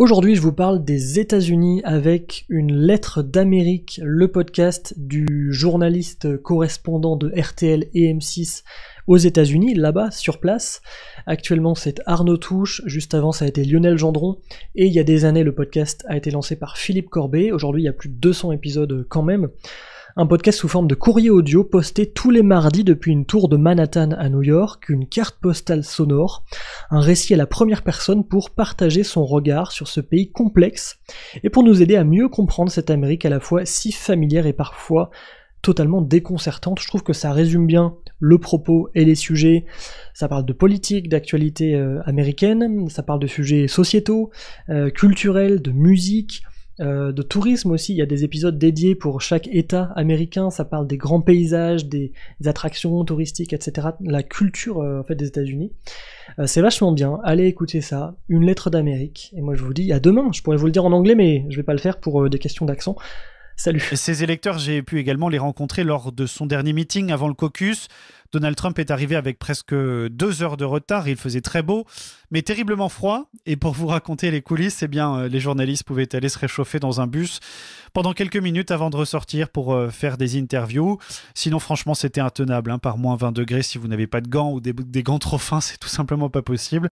Aujourd'hui, je vous parle des États-Unis avec une lettre d'Amérique, le podcast du journaliste correspondant de RTL et M6 aux États-Unis, là-bas, sur place. Actuellement, c'est Arnaud Touche, juste avant, ça a été Lionel Gendron, et il y a des années, le podcast a été lancé par Philippe Corbet. Aujourd'hui, il y a plus de 200 épisodes euh, quand même un podcast sous forme de courrier audio posté tous les mardis depuis une tour de Manhattan à New York, une carte postale sonore, un récit à la première personne pour partager son regard sur ce pays complexe et pour nous aider à mieux comprendre cette Amérique à la fois si familière et parfois totalement déconcertante. Je trouve que ça résume bien le propos et les sujets. Ça parle de politique, d'actualité euh, américaine, ça parle de sujets sociétaux, euh, culturels, de musique, euh, de tourisme aussi. Il y a des épisodes dédiés pour chaque État américain. Ça parle des grands paysages, des, attractions touristiques, etc. La culture euh, en fait des États-Unis. Euh, c'est vachement bien. Allez écouter ça. Une lettre d'Amérique. Et moi je vous dis à demain. Je pourrais vous le dire en anglais, mais je vais pas le faire pour des questions d'accent. Salut. ces électeurs, j'ai pu également les rencontrer lors de son dernier meeting avant le caucus. Donald Trump est arrivé avec presque deux heures de retard. Il faisait très beau, mais terriblement froid. Et pour vous raconter les coulisses, eh bien, euh, les journalistes pouvaient aller se réchauffer dans un bus pendant quelques minutes avant de ressortir pour euh, faire des interviews. Sinon, franchement, c'était intenable. Hein, par moins 20 degrés, si vous n'avez pas de gants ou des gants trop fins, c'est tout simplement pas possible.